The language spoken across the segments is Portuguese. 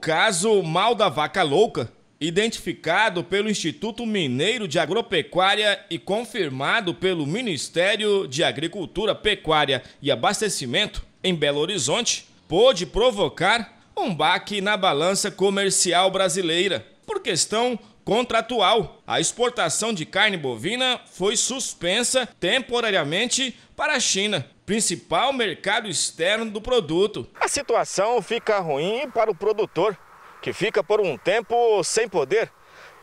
caso Mal da Vaca Louca, identificado pelo Instituto Mineiro de Agropecuária e confirmado pelo Ministério de Agricultura, Pecuária e Abastecimento em Belo Horizonte, pôde provocar um baque na balança comercial brasileira por questão contratual. A exportação de carne bovina foi suspensa temporariamente para a China principal mercado externo do produto. A situação fica ruim para o produtor, que fica por um tempo sem poder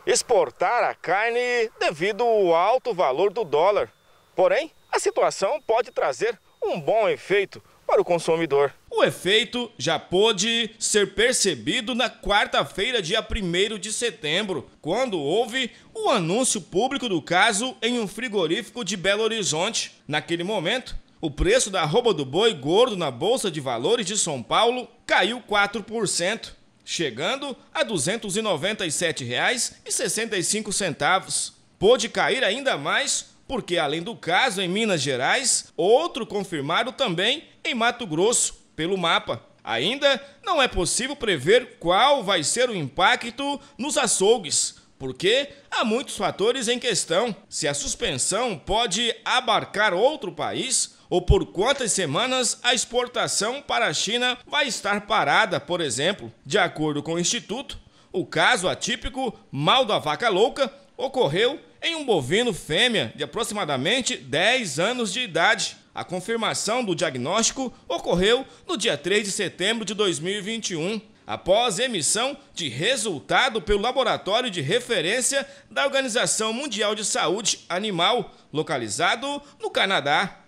exportar a carne devido ao alto valor do dólar. Porém, a situação pode trazer um bom efeito para o consumidor. O efeito já pôde ser percebido na quarta-feira, dia 1 de setembro, quando houve o anúncio público do caso em um frigorífico de Belo Horizonte. Naquele momento, o preço da arroba do boi gordo na Bolsa de Valores de São Paulo caiu 4%, chegando a R$ 297,65. Pôde cair ainda mais porque, além do caso em Minas Gerais, outro confirmado também em Mato Grosso, pelo mapa. Ainda não é possível prever qual vai ser o impacto nos açougues, porque há muitos fatores em questão. Se a suspensão pode abarcar outro país, ou por quantas semanas a exportação para a China vai estar parada, por exemplo. De acordo com o Instituto, o caso atípico mal da vaca louca ocorreu em um bovino fêmea de aproximadamente 10 anos de idade. A confirmação do diagnóstico ocorreu no dia 3 de setembro de 2021, após emissão de resultado pelo Laboratório de Referência da Organização Mundial de Saúde Animal, localizado no Canadá.